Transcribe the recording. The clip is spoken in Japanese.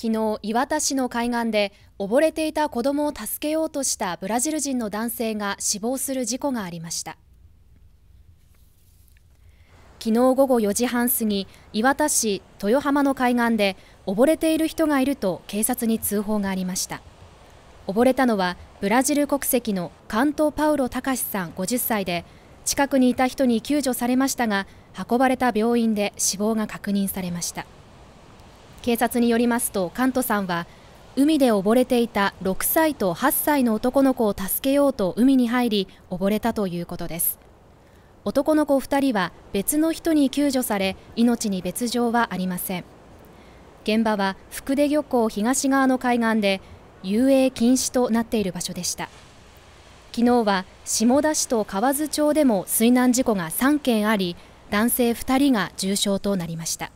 昨日磐田市の海岸で溺れていた子供を助けようとしたブラジル人の男性が死亡する事故がありました昨日午後4時半過ぎ磐田市豊浜の海岸で溺れている人がいると警察に通報がありました溺れたのはブラジル国籍の関東パウロシさん50歳で近くにいた人に救助されましたが運ばれた病院で死亡が確認されました警察によりますとカントさんは海で溺れていた6歳と8歳の男の子を助けようと海に入り溺れたということです男の子2人は別の人に救助され命に別状はありません現場は福出漁港東側の海岸で遊泳禁止となっている場所でした昨日は下田市と河津町でも水難事故が3件あり男性2人が重傷となりました